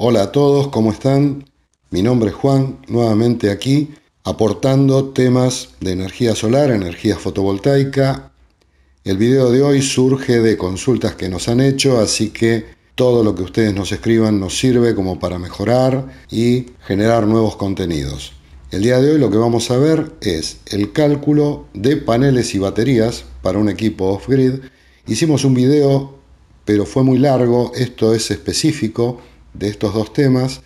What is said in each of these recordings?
Hola a todos, ¿cómo están? Mi nombre es Juan, nuevamente aquí aportando temas de energía solar, energía fotovoltaica. El video de hoy surge de consultas que nos han hecho, así que todo lo que ustedes nos escriban nos sirve como para mejorar y generar nuevos contenidos. El día de hoy lo que vamos a ver es el cálculo de paneles y baterías para un equipo off-grid. Hicimos un video, pero fue muy largo, esto es específico de estos dos temas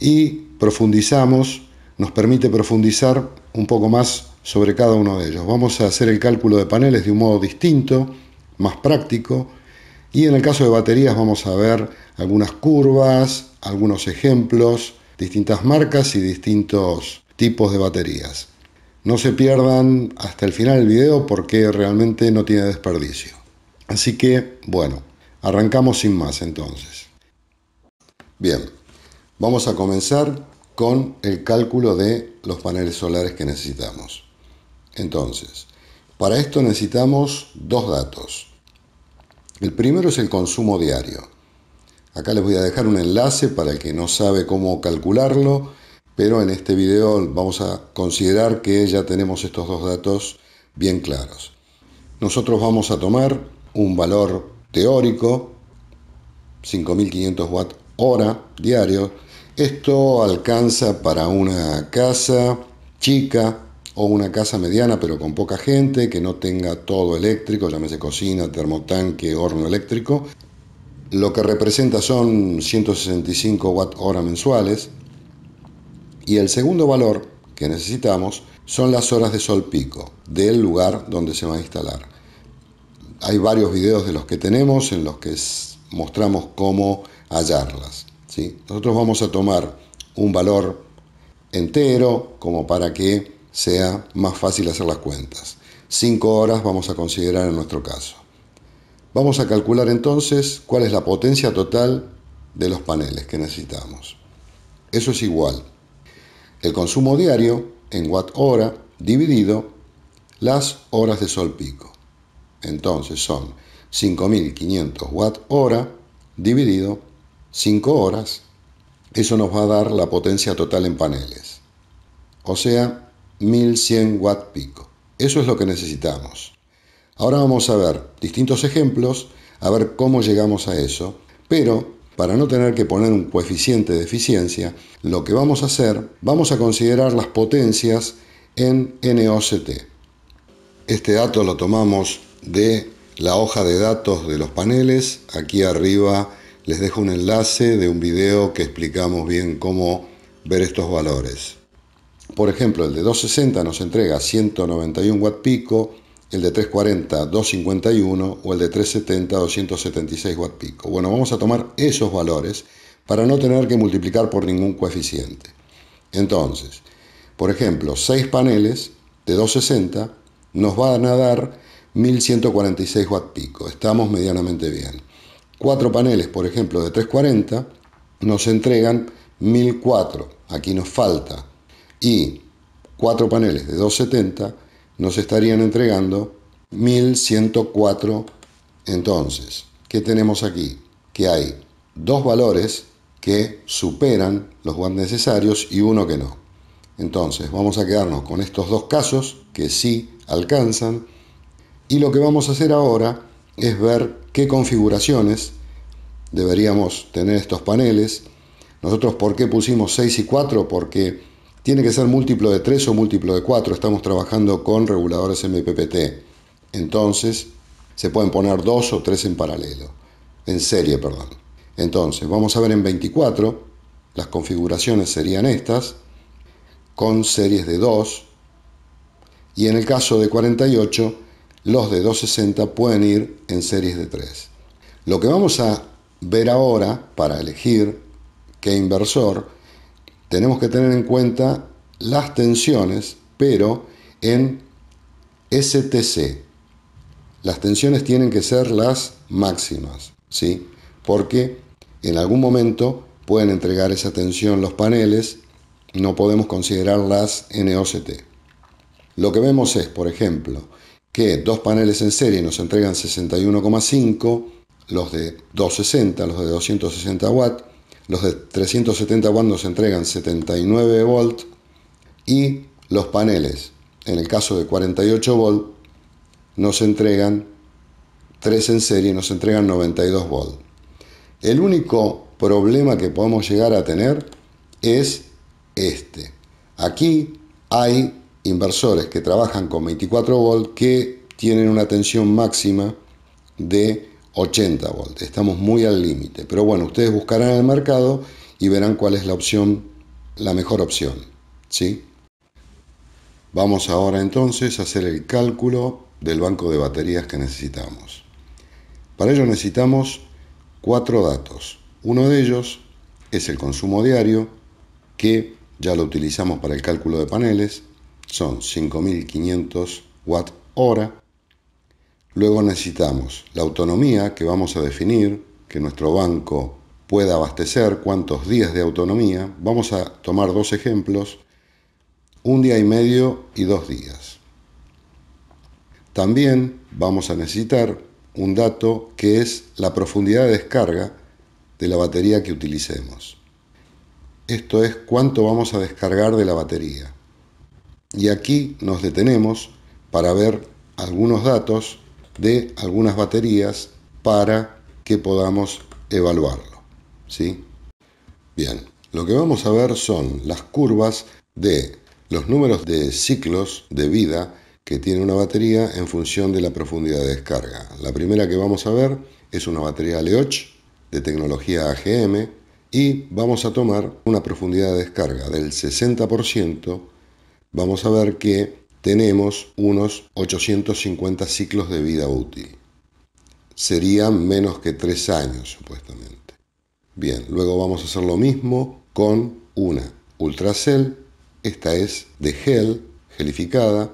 y profundizamos, nos permite profundizar un poco más sobre cada uno de ellos. Vamos a hacer el cálculo de paneles de un modo distinto, más práctico, y en el caso de baterías vamos a ver algunas curvas, algunos ejemplos, distintas marcas y distintos tipos de baterías. No se pierdan hasta el final del video porque realmente no tiene desperdicio. Así que, bueno, arrancamos sin más entonces. Bien, vamos a comenzar con el cálculo de los paneles solares que necesitamos. Entonces, para esto necesitamos dos datos. El primero es el consumo diario. Acá les voy a dejar un enlace para el que no sabe cómo calcularlo, pero en este video vamos a considerar que ya tenemos estos dos datos bien claros. Nosotros vamos a tomar un valor teórico, 5.500 watts hora diario. Esto alcanza para una casa chica o una casa mediana pero con poca gente, que no tenga todo eléctrico, llámese cocina, termotanque, horno eléctrico. Lo que representa son 165 watt hora mensuales. Y el segundo valor que necesitamos son las horas de sol pico del lugar donde se va a instalar. Hay varios videos de los que tenemos en los que mostramos cómo hallarlas. ¿sí? Nosotros vamos a tomar un valor entero como para que sea más fácil hacer las cuentas. 5 horas vamos a considerar en nuestro caso. Vamos a calcular entonces cuál es la potencia total de los paneles que necesitamos. Eso es igual. El consumo diario en watt hora dividido las horas de sol pico. Entonces son 5.500 watt hora dividido 5 horas, eso nos va a dar la potencia total en paneles. O sea, 1100 watt pico. Eso es lo que necesitamos. Ahora vamos a ver distintos ejemplos, a ver cómo llegamos a eso, pero para no tener que poner un coeficiente de eficiencia, lo que vamos a hacer, vamos a considerar las potencias en NOCT. Este dato lo tomamos de la hoja de datos de los paneles, aquí arriba les dejo un enlace de un video que explicamos bien cómo ver estos valores. Por ejemplo, el de 260 nos entrega 191 watt pico, el de 340 251 o el de 370 276 watt pico. Bueno, vamos a tomar esos valores para no tener que multiplicar por ningún coeficiente. Entonces, por ejemplo, 6 paneles de 260 nos van a dar 1146 watt pico. Estamos medianamente bien. Cuatro paneles, por ejemplo, de 340 nos entregan 1004, aquí nos falta, y cuatro paneles de 270 nos estarían entregando 1104. Entonces, ¿qué tenemos aquí? Que hay dos valores que superan los necesarios y uno que no. Entonces, vamos a quedarnos con estos dos casos que sí alcanzan. Y lo que vamos a hacer ahora es ver qué configuraciones deberíamos tener estos paneles. Nosotros, ¿por qué pusimos 6 y 4? Porque tiene que ser múltiplo de 3 o múltiplo de 4. Estamos trabajando con reguladores MPPT. Entonces, se pueden poner 2 o 3 en paralelo. En serie, perdón. Entonces, vamos a ver en 24. Las configuraciones serían estas. Con series de 2. Y en el caso de 48, los de 260 pueden ir en series de 3. Lo que vamos a ver ahora para elegir qué inversor, tenemos que tener en cuenta las tensiones, pero en STC. Las tensiones tienen que ser las máximas, ¿sí? Porque en algún momento pueden entregar esa tensión los paneles, no podemos considerarlas NOCT. Lo que vemos es, por ejemplo, que dos paneles en serie nos entregan 61,5, los de 260, los de 260 watts, los de 370 watts nos entregan 79 volts y los paneles, en el caso de 48 volt nos entregan 3 en serie, nos entregan 92 volts. El único problema que podemos llegar a tener es este. Aquí hay inversores que trabajan con 24 volt que tienen una tensión máxima de 80 volt. Estamos muy al límite. Pero bueno, ustedes buscarán el mercado y verán cuál es la opción, la mejor opción. ¿sí? Vamos ahora entonces a hacer el cálculo del banco de baterías que necesitamos. Para ello necesitamos cuatro datos. Uno de ellos es el consumo diario, que ya lo utilizamos para el cálculo de paneles son 5500 watt hora. Luego necesitamos la autonomía que vamos a definir, que nuestro banco pueda abastecer, cuántos días de autonomía. Vamos a tomar dos ejemplos, un día y medio y dos días. También vamos a necesitar un dato que es la profundidad de descarga de la batería que utilicemos. Esto es cuánto vamos a descargar de la batería. Y aquí nos detenemos para ver algunos datos de algunas baterías para que podamos evaluarlo. ¿sí? Bien, lo que vamos a ver son las curvas de los números de ciclos de vida que tiene una batería en función de la profundidad de descarga. La primera que vamos a ver es una batería Leoch de tecnología AGM y vamos a tomar una profundidad de descarga del 60% vamos a ver que tenemos unos 850 ciclos de vida útil. Serían menos que 3 años, supuestamente. Bien, luego vamos a hacer lo mismo con una ultracel. Esta es de gel, gelificada.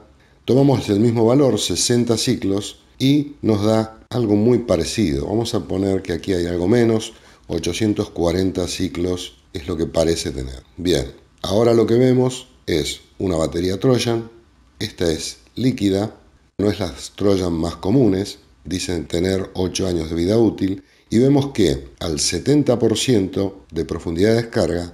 Tomamos el mismo valor, 60 ciclos, y nos da algo muy parecido. Vamos a poner que aquí hay algo menos, 840 ciclos es lo que parece tener. Bien, ahora lo que vemos es una batería Trojan. Esta es líquida, no es las Trojan más comunes, dicen tener 8 años de vida útil y vemos que al 70% de profundidad de descarga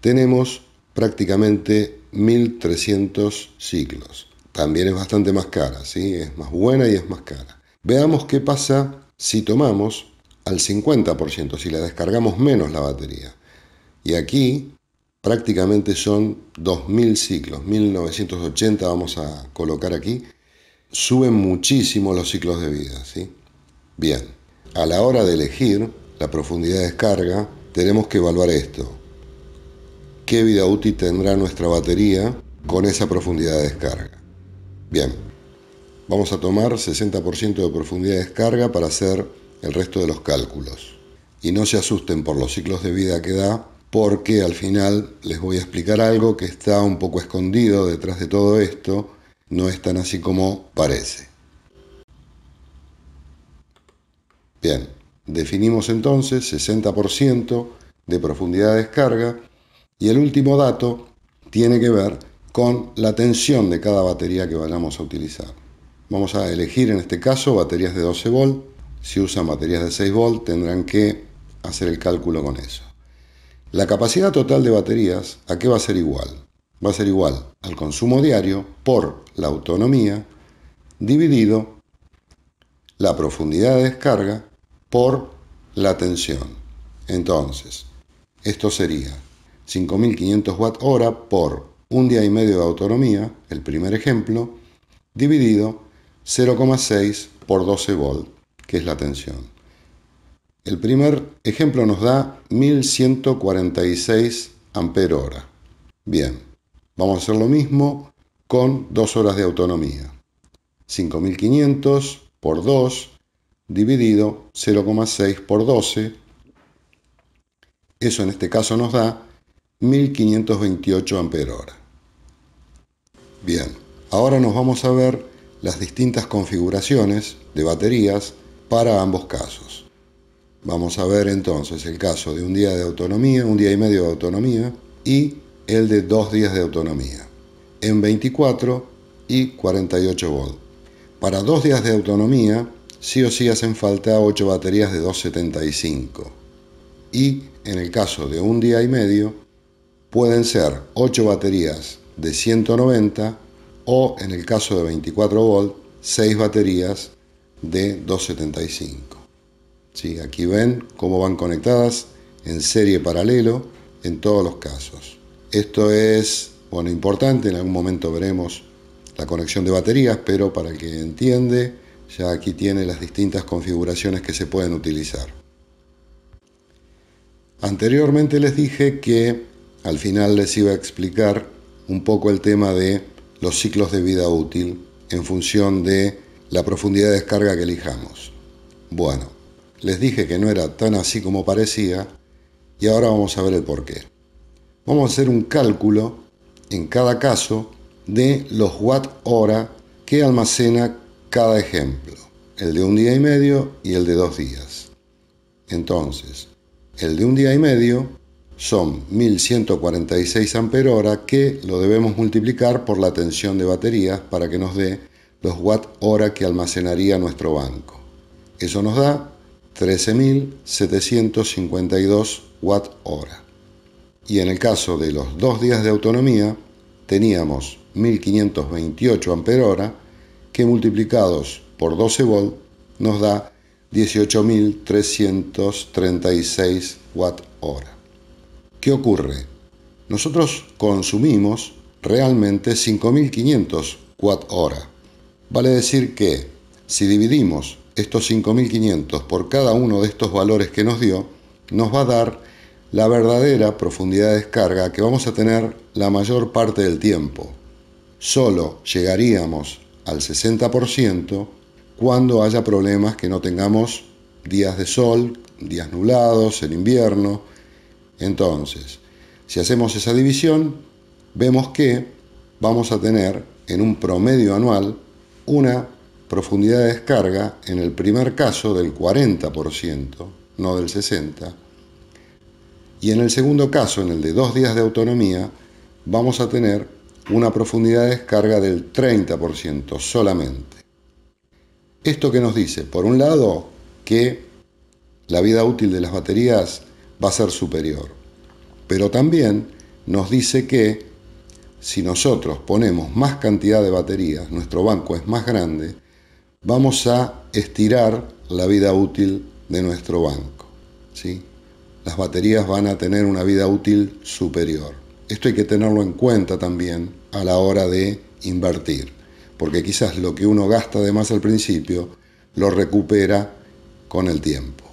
tenemos prácticamente 1300 ciclos. También es bastante más cara, ¿sí? es más buena y es más cara. Veamos qué pasa si tomamos al 50%, si la descargamos menos la batería. Y aquí prácticamente son 2000 ciclos, 1980 vamos a colocar aquí, suben muchísimo los ciclos de vida, ¿sí? Bien, a la hora de elegir la profundidad de descarga, tenemos que evaluar esto. ¿Qué vida útil tendrá nuestra batería con esa profundidad de descarga? Bien, vamos a tomar 60% de profundidad de descarga para hacer el resto de los cálculos. Y no se asusten por los ciclos de vida que da, porque al final les voy a explicar algo que está un poco escondido detrás de todo esto, no es tan así como parece. Bien, definimos entonces 60% de profundidad de descarga y el último dato tiene que ver con la tensión de cada batería que vayamos a utilizar. Vamos a elegir en este caso baterías de 12 volt, si usan baterías de 6 volt tendrán que hacer el cálculo con eso. La capacidad total de baterías, ¿a qué va a ser igual? Va a ser igual al consumo diario por la autonomía dividido la profundidad de descarga por la tensión. Entonces, esto sería 5.500 watt hora por un día y medio de autonomía, el primer ejemplo, dividido 0,6 por 12 volt, que es la tensión. El primer ejemplo nos da 1146 Ah, Bien, vamos a hacer lo mismo con dos horas de autonomía. 5500 por 2 dividido 0,6 por 12. Eso en este caso nos da 1528 Ah. Bien, ahora nos vamos a ver las distintas configuraciones de baterías para ambos casos. Vamos a ver entonces el caso de un día de autonomía, un día y medio de autonomía y el de dos días de autonomía en 24 y 48 volt. Para dos días de autonomía, sí o sí hacen falta 8 baterías de 275. Y en el caso de un día y medio, pueden ser 8 baterías de 190 o en el caso de 24 volt, 6 baterías de 275. Sí, aquí ven cómo van conectadas en serie paralelo en todos los casos. Esto es, bueno, importante, en algún momento veremos la conexión de baterías, pero para el que entiende, ya aquí tiene las distintas configuraciones que se pueden utilizar. Anteriormente les dije que al final les iba a explicar un poco el tema de los ciclos de vida útil en función de la profundidad de descarga que elijamos. Bueno, les dije que no era tan así como parecía y ahora vamos a ver el porqué. Vamos a hacer un cálculo en cada caso de los watt hora que almacena cada ejemplo, el de un día y medio y el de dos días. Entonces, el de un día y medio son 1146 amperhora que lo debemos multiplicar por la tensión de baterías para que nos dé los watt hora que almacenaría nuestro banco. Eso nos da 13.752 watt hora. Y en el caso de los dos días de autonomía, teníamos 1.528 hora que multiplicados por 12 volt nos da 18.336 watt hora. ¿Qué ocurre? Nosotros consumimos realmente 5.500 watt hora. Vale decir que si dividimos estos 5.500 por cada uno de estos valores que nos dio, nos va a dar la verdadera profundidad de descarga que vamos a tener la mayor parte del tiempo. Solo llegaríamos al 60% cuando haya problemas que no tengamos días de sol, días nublados, en invierno. Entonces, si hacemos esa división, vemos que vamos a tener en un promedio anual una profundidad de descarga en el primer caso del 40%, no del 60%, y en el segundo caso, en el de dos días de autonomía, vamos a tener una profundidad de descarga del 30% solamente. Esto que nos dice, por un lado, que la vida útil de las baterías va a ser superior, pero también nos dice que si nosotros ponemos más cantidad de baterías, nuestro banco es más grande, vamos a estirar la vida útil de nuestro banco. ¿sí? Las baterías van a tener una vida útil superior. Esto hay que tenerlo en cuenta también a la hora de invertir, porque quizás lo que uno gasta de más al principio lo recupera con el tiempo.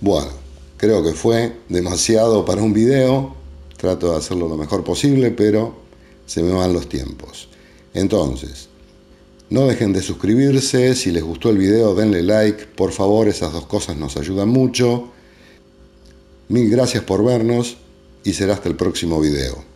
Bueno, creo que fue demasiado para un video, trato de hacerlo lo mejor posible, pero se me van los tiempos. Entonces, no dejen de suscribirse, si les gustó el video denle like, por favor, esas dos cosas nos ayudan mucho. Mil gracias por vernos y será hasta el próximo video.